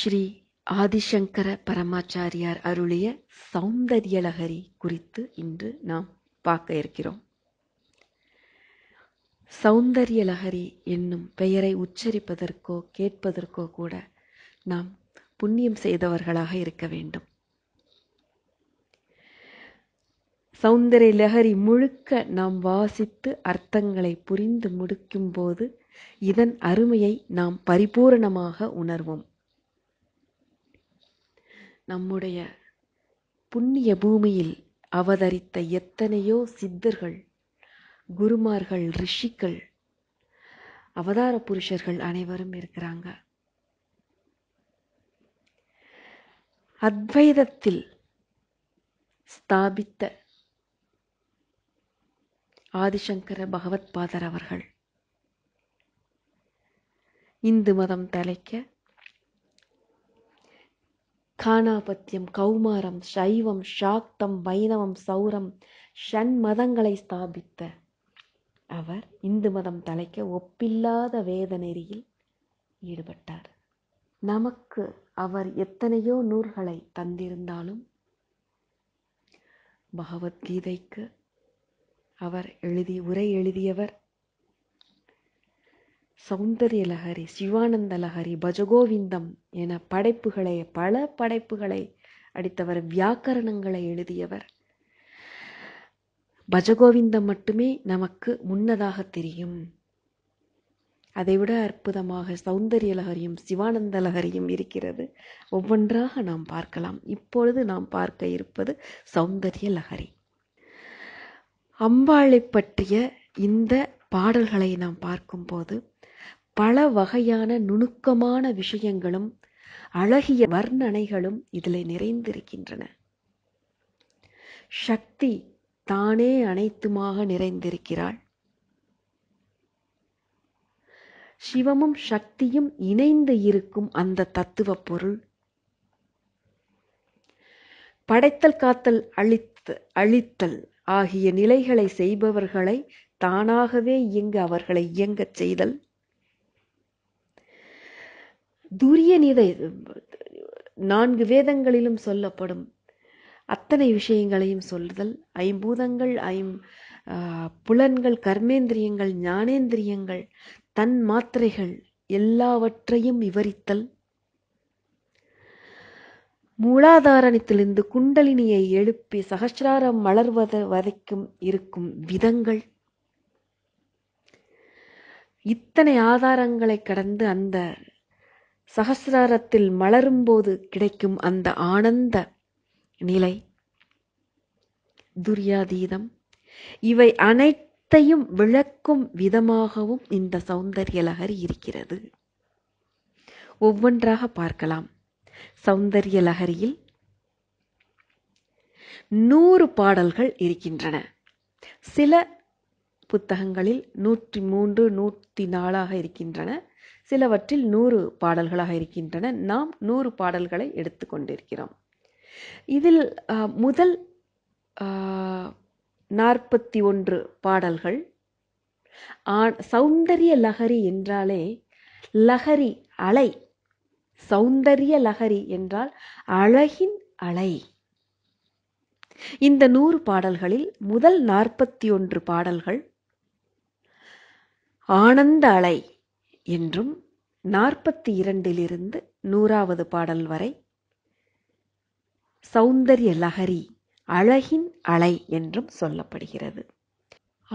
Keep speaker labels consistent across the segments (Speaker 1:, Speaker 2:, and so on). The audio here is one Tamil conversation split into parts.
Speaker 1: ஸ்ரீ ஆதிசங்கர பரமாச்சாரியார் அருளிய சௌந்தர்யலகரி குறித்து இன்று நாம் பார்க்க இருக்கிறோம் சௌந்தர்யலகரி என்னும் பெயரை உச்சரிப்பதற்கோ கேட்பதற்கோ கூட நாம் புண்ணியம் செய்தவர்களாக இருக்க வேண்டும் சௌந்தரிய லகரி முழுக்க நாம் வாசித்து அர்த்தங்களை புரிந்து முடிக்கும்போது இதன் அருமையை நாம் பரிபூரணமாக உணர்வோம் நம்முடைய புண்ணிய பூமியில் அவதரித்த எத்தனையோ சித்தர்கள் குருமார்கள் ரிஷிகள் அவதார புருஷர்கள் அனைவரும் இருக்கிறாங்க அத்வைதத்தில் ஸ்தாபித்த ஆதிசங்கர பகவத்பாதர் அவர்கள் இந்து மதம் தலைக்க காணாபத்தியம் கௌமாரம் சைவம் சாக்தம் வைணவம் சௌரம் ஷண் மதங்களை ஸ்தாபித்த அவர் இந்து மதம் தலைக்க ஒப்பில்லாத வேத நெறியில் ஈடுபட்டார் நமக்கு அவர் எத்தனையோ நூல்களை தந்திருந்தாலும் பகவத்கீதைக்கு அவர் எழுதி உரை எழுதியவர் சௌந்தரிய லஹரி சிவானந்த லஹரி பஜகோவிந்தம் என படைப்புகளை பல படைப்புகளை அடித்தவர் வியாக்கரணங்களை எழுதியவர் பஜகோவிந்தம் மட்டுமே நமக்கு முன்னதாக தெரியும் அதைவிட அற்புதமாக சௌந்தரிய லகரியும் சிவானந்த லகரியும் இருக்கிறது ஒவ்வொன்றாக நாம் பார்க்கலாம் இப்பொழுது நாம் பார்க்க இருப்பது சௌந்தரிய லகரி அம்பாளை பற்றிய இந்த பாடல்களை நாம் பார்க்கும்போது பல வகையான நுணுக்கமான விஷயங்களும் அழகிய வர்ணனைகளும் இதில் நிறைந்திருக்கின்றன சக்தி தானே அனைத்துமாக நிறைந்திருக்கிறாள் சிவமும் சக்தியும் இணைந்து இருக்கும் அந்த தத்துவ பொருள் படைத்தல் காத்தல் அழித்து அழித்தல் ஆகிய நிலைகளை செய்பவர்களை தானாகவே இயங்க அவர்களை இயங்கச் செய்தல் துரியனிதை நான்கு வேதங்களிலும் சொல்லப்படும் அத்தனை விஷயங்களையும் சொல்லுதல் ஐம்பூதங்கள் ஐம் புலன்கள் கர்மேந்திரியங்கள் ஞானேந்திரியங்கள் தன் மாத்திரைகள் எல்லாவற்றையும் விவரித்தல் மூலாதாரணத்திலிருந்து குண்டலினியை எழுப்பி சகசிராரம் மலர்வத வதைக்கும் இருக்கும் விதங்கள் இத்தனை ஆதாரங்களை கடந்து அந்த சகசிராரத்தில் மலரும்போது கிடைக்கும் அந்த ஆனந்த நிலை துரியாதீதம் இவை அனைத்தையும் விளக்கும் விதமாகவும் இந்த சௌந்தரிய லகரி இருக்கிறது ஒவ்வொன்றாக பார்க்கலாம் சௌந்தரிய லகரியில் நூறு பாடல்கள் இருக்கின்றன சில புத்தகங்களில் நூற்றி மூன்று நூற்றி நாலாக இருக்கின்றன சிலவற்றில் நூறு பாடல்களாக இருக்கின்றன நாம் நூறு பாடல்களை எடுத்துக்கொண்டிருக்கிறோம் இதில் முதல் நாற்பத்தி ஒன்று பாடல்கள் சௌந்தரிய லகரி என்றாலே லகரி அலை சௌந்தரிய லகரி என்றால் அழகின் அலை இந்த நூறு பாடல்களில் முதல் நாற்பத்தி ஒன்று பாடல்கள் ஆனந்த அலை என்றும் நாற்பத்தி இரண்டிலிருந்து நூறாவது பாடல் வரை சௌந்தரிய லகரி அழகின் அலை என்றும் சொல்லப்படுகிறது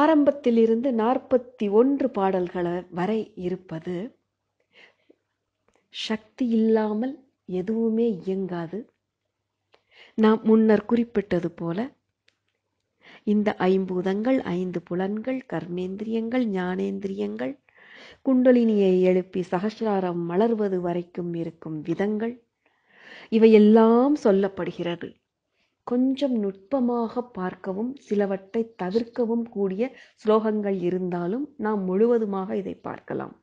Speaker 1: ஆரம்பத்திலிருந்து நாற்பத்தி ஒன்று பாடல்கள் வரை இருப்பது சக்தி இல்லாமல் எதுவுமே இயங்காது நாம் முன்னர் குறிப்பிட்டது போல இந்த ஐம்பூதங்கள் ஐந்து புலன்கள் கர்மேந்திரியங்கள் ஞானேந்திரியங்கள் குண்டலினியை எழுப்பி சகசிராரம் மலர்வது வரைக்கும் இருக்கும் விதங்கள் இவையெல்லாம் சொல்லப்படுகிறது கொஞ்சம் நுட்பமாக பார்க்கவும் சிலவற்றை தவிர்க்கவும் கூடிய ஸ்லோகங்கள் இருந்தாலும் நாம் முழுவதுமாக இதை பார்க்கலாம்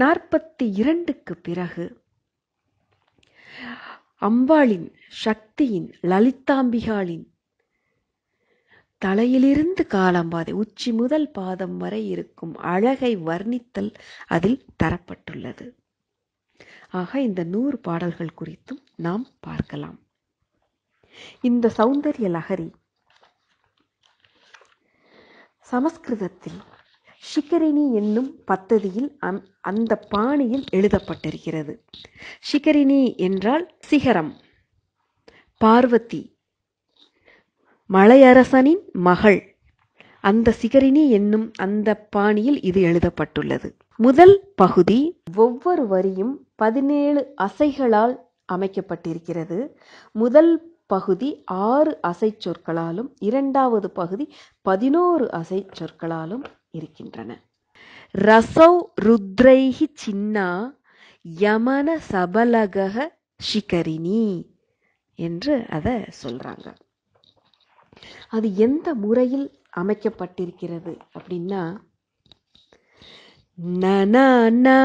Speaker 1: நாற்பத்தி இரண்டுக்கு பிறகு அம்பாளின் சக்தியின் லலிதாம்பிகாளின் தலையிலிருந்து காலம் பாதை உச்சி முதல் பாதம் வரை இருக்கும் அழகை வர்ணித்தல் அதில் தரப்பட்டுள்ளது ஆக இந்த நூறு பாடல்கள் குறித்தும் நாம் பார்க்கலாம் இந்த சௌந்தரிய லகரி சமஸ்கிருதத்தில் ஷிகரிணி என்னும் பத்ததியில் அந்த பாணியில் எழுதப்பட்டிருக்கிறது ஷிகரிணி என்றால் சிகரம் பார்வதி மலையரசனின் மகள் அந்த சிகரிணி என்னும் அந்த பாணியில் இது எழுதப்பட்டுள்ளது முதல் பகுதி ஒவ்வொரு வரியும் பதினேழு அசைகளால் அமைக்கப்பட்டிருக்கிறது முதல் பகுதி ஆறு அசை சொற்களாலும் இரண்டாவது பகுதி பதினோரு அசை சொற்களாலும் இருக்கின்றன ரசௌ ருத்ரைஹி சின்னா யமன சபலக சிகரிணி என்று அதை சொல்கிறாங்க அது எந்த முறையில் அமைக்கப்பட்டிருக்கிறது அப்படின்னா நனா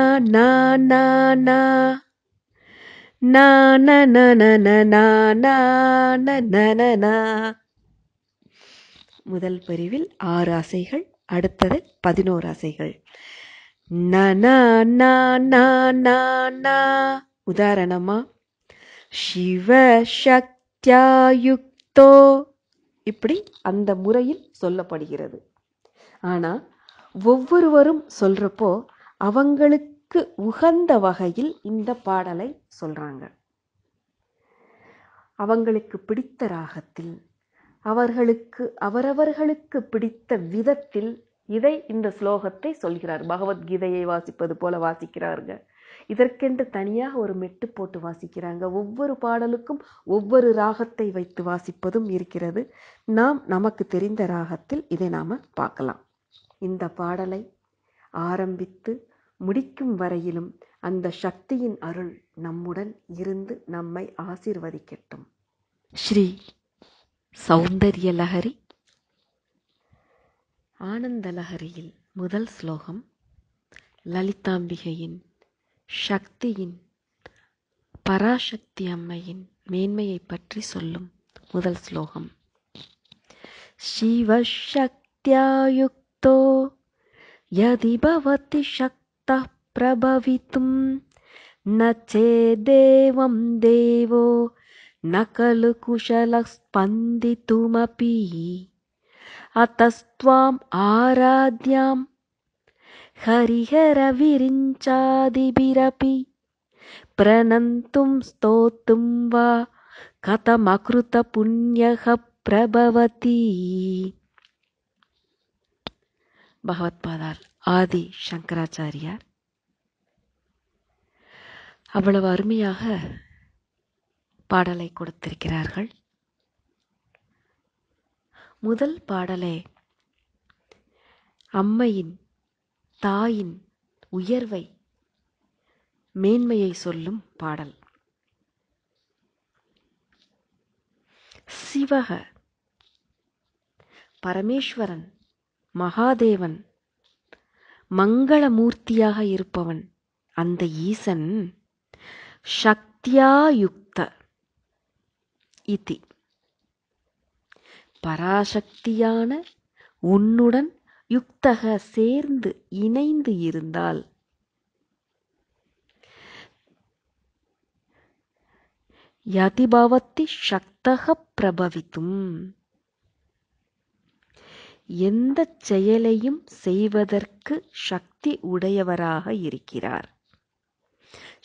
Speaker 1: முதல் பிரிவில் ஆறு அசைகள் அடுத்தது பதினோரு அசைகள் உதாரணமா சிவ சக்தியாயுக்தோ இப்படி அந்த முறையில் சொல்லப்படுகிறது ஆனால் ஒவ்வொருவரும் சொல்றப்போ அவங்களுக்கு உகந்த வகையில் இந்த பாடலை சொல்றாங்க அவங்களுக்கு பிடித்த ராகத்தில் அவர்களுக்கு அவரவர்களுக்கு பிடித்த விதத்தில் இதை இந்த ஸ்லோகத்தை சொல்கிறார் பகவத்கீதையை வாசிப்பது போல வாசிக்கிறார்கள் இதற்கென்று தனியாக ஒரு மெட்டு போட்டு வாசிக்கிறாங்க ஒவ்வொரு பாடலுக்கும் ஒவ்வொரு ராகத்தை வைத்து வாசிப்பதும் இருக்கிறது நாம் நமக்கு தெரிந்த ராகத்தில் இதை நாம் பார்க்கலாம் இந்த பாடலை ஆரம்பித்து முடிக்கும் வரையிலும் அந்த சக்தியின் அருள் நம்முடன் இருந்து நம்மை ஆசிர்வதிக்கட்டும் ஸ்ரீ சௌந்தரிய லஹரி ஆனந்த லஹரியில் முதல் ஸ்லோகம் லலிதாம்பிகையின் சக்தியின் பராசக்தி அம்மையின் மேன்மையை பற்றி சொல்லும் முதல் ஸ்லோகம் சிவசக்தியாயுக்தோ யதிபவதி பவதி சக்த பிரபவித்தும் நச்சே தேவம் தேவோ நகலு குஷல कुशलः स्पन्दितुमपि अतस्त्वाम् आराध्याम् హరిహర பிரனந்தும் ప్రణంతుం வா వా కథమకృత పుణ్య ప్రభవతి பகவத்பாதால் ஆதி சங்கராச்சாரியார் அவ்வளவு அருமையாக பாடலை கொடுத்திருக்கிறார்கள் முதல் பாடலே அம்மையின் தாயின் உயர்வை மேன்மையை சொல்லும் பாடல் சிவக பரமேஸ்வரன் மகாதேவன் மங்களமூர்த்தியாக இருப்பவன் அந்த ஈசன் சக்தியாயுக்த இதி பராசக்தியான உன்னுடன் யுக்தக சேர்ந்து இணைந்து இருந்தால் யதிபவத்தி சக்தக பிரபவித்தும் எந்த செயலையும் செய்வதற்கு சக்தி உடையவராக இருக்கிறார்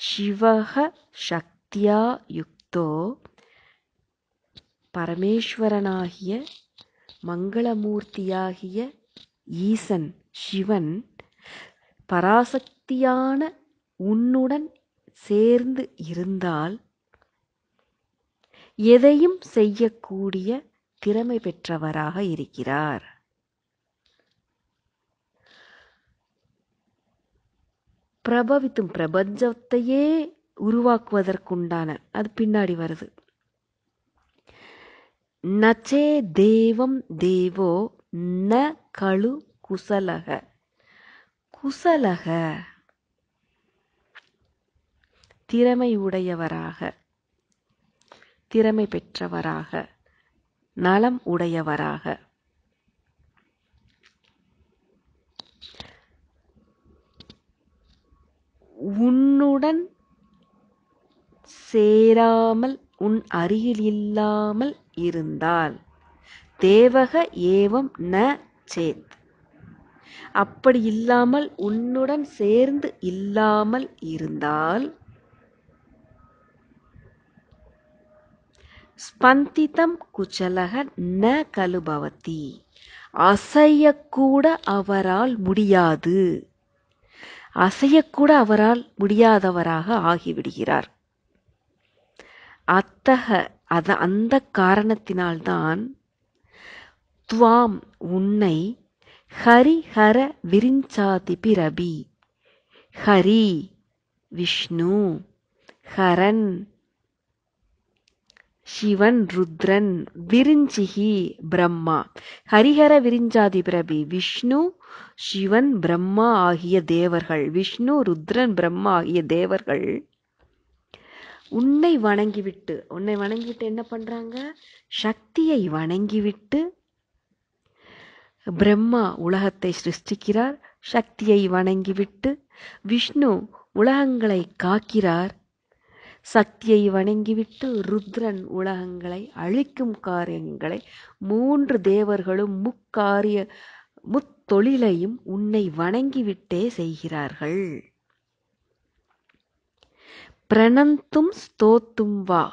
Speaker 1: சிவக சக்தியா யுக்தோ பரமேஸ்வரனாகிய மங்களமூர்த்தியாகிய ஈசன் சிவன் பராசக்தியான உன்னுடன் சேர்ந்து இருந்தால் எதையும் செய்யக்கூடிய திறமை பெற்றவராக இருக்கிறார் பிரபவித்தும் பிரபஞ்சத்தையே உருவாக்குவதற்குண்டான அது பின்னாடி வருது நச்சே தேவம் தேவோ ந கழு குசலக குசலக திறமை உடையவராக திறமை பெற்றவராக நலம் உடையவராக உன்னுடன் சேராமல் உன் அருகில் இல்லாமல் இருந்தால் தேவக ஏவம் ந சேத் அப்படி இல்லாமல் உன்னுடன் சேர்ந்து இல்லாமல் இருந்தால் ஸ்பந்திதம் குச்சலக ந கலுபவதி அசையக்கூட அவரால் முடியாது அசையக்கூட அவரால் முடியாதவராக ஆகிவிடுகிறார் அத்தக அத அந்த காரணத்தினால்தான் துவாம் உன்னை ஹரிஹர விரிஞ்சாதிபிரபி ஹரி விஷ்ணு ஹரன் சிவன் ருத்ரன் விரிஞ்சிகி பிரம்மா ஹரிஹர விரிஞ்சாதி பிரபி விஷ்ணு சிவன் பிரம்மா ஆகிய தேவர்கள் விஷ்ணு ருத்ரன் பிரம்மா ஆகிய தேவர்கள் உன்னை வணங்கிவிட்டு உன்னை வணங்கிவிட்டு என்ன பண்றாங்க சக்தியை வணங்கிவிட்டு பிரம்மா உலகத்தை சிருஷ்டிக்கிறார் சக்தியை வணங்கிவிட்டு விஷ்ணு உலகங்களை காக்கிறார் சக்தியை வணங்கிவிட்டு ருத்ரன் உலகங்களை அழிக்கும் காரியங்களை மூன்று தேவர்களும் முக்காரிய முத்தொழிலையும் உன்னை வணங்கிவிட்டே செய்கிறார்கள் பிரணந்தும் ஸ்தோத்தும் வா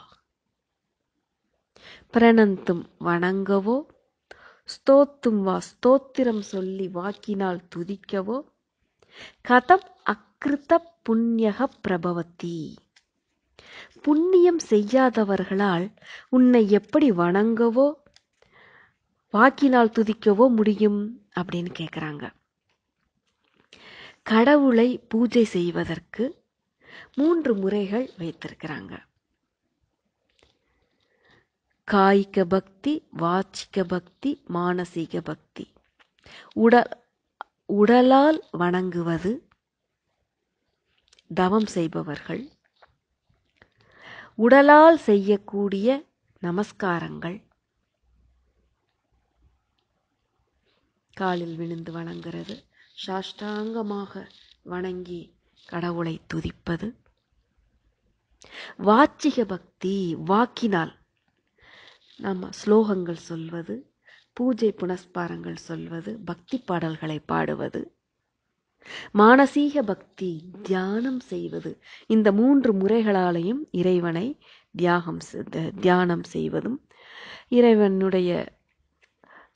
Speaker 1: பிரணந்தும் வணங்கவோ ஸ்தோத்தும் வா ஸ்தோத்திரம் சொல்லி வாக்கினால் துதிக்கவோ கதம் அக்கிருத்த புண்ணியக பிரபவத்தி புண்ணியம் செய்யாதவர்களால் உன்னை எப்படி வணங்கவோ வாக்கினால் துதிக்கவோ முடியும் அப்படின்னு கேட்குறாங்க கடவுளை பூஜை செய்வதற்கு மூன்று முறைகள் வைத்திருக்கிறாங்க காய்க பக்தி வாச்சிக்க பக்தி மானசீக பக்தி உடல் உடலால் வணங்குவது தவம் செய்பவர்கள் உடலால் செய்யக்கூடிய நமஸ்காரங்கள் காலில் விழுந்து வணங்குறது சாஷ்டாங்கமாக வணங்கி கடவுளை துதிப்பது வாச்சிக பக்தி வாக்கினால் நம்ம ஸ்லோகங்கள் சொல்வது பூஜை புனஸ்பாரங்கள் சொல்வது பக்தி பாடல்களை பாடுவது மானசீக பக்தி தியானம் செய்வது இந்த மூன்று முறைகளாலையும் இறைவனை தியாகம் தியானம் செய்வதும் இறைவனுடைய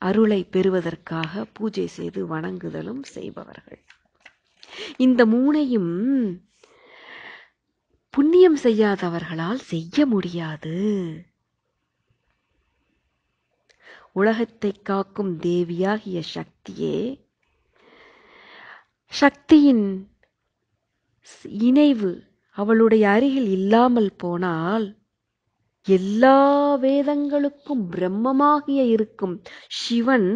Speaker 1: அருளை பெறுவதற்காக பூஜை செய்து வணங்குதலும் செய்பவர்கள் இந்த மூனையும் புண்ணியம் செய்யாதவர்களால் செய்ய முடியாது உலகத்தை காக்கும் தேவியாகிய சக்தியே சக்தியின் இணைவு அவளுடைய அருகில் இல்லாமல் போனால் எல்லா வேதங்களுக்கும் பிரம்மமாகிய இருக்கும் சிவன்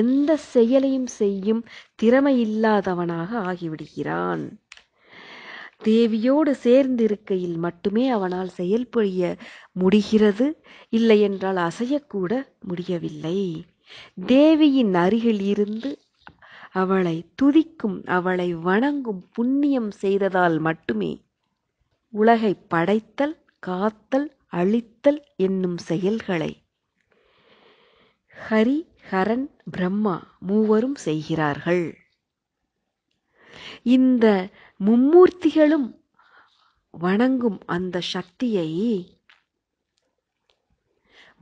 Speaker 1: எந்த செயலையும் செய்யும் திறமை இல்லாதவனாக ஆகிவிடுகிறான் தேவியோடு சேர்ந்து இருக்கையில் மட்டுமே அவனால் செயல்புரிய முடிகிறது இல்லையென்றால் அசையக்கூட முடியவில்லை தேவியின் அருகில் இருந்து அவளை துதிக்கும் அவளை வணங்கும் புண்ணியம் செய்ததால் மட்டுமே உலகை படைத்தல் காத்தல் அழித்தல் என்னும் செயல்களை ஹரி ஹரன் பிரம்மா மூவரும் செய்கிறார்கள் இந்த மும்மூர்த்திகளும் வணங்கும் அந்த சக்தியை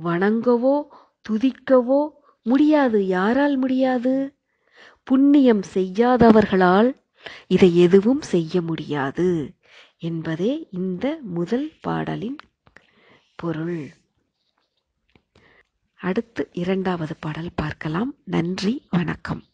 Speaker 1: வணங்கவோ துதிக்கவோ முடியாது யாரால் முடியாது புண்ணியம் செய்யாதவர்களால் இதை எதுவும் செய்ய முடியாது என்பதே இந்த முதல் பாடலின் பொருள் அடுத்து இரண்டாவது பாடல் பார்க்கலாம் நன்றி வணக்கம்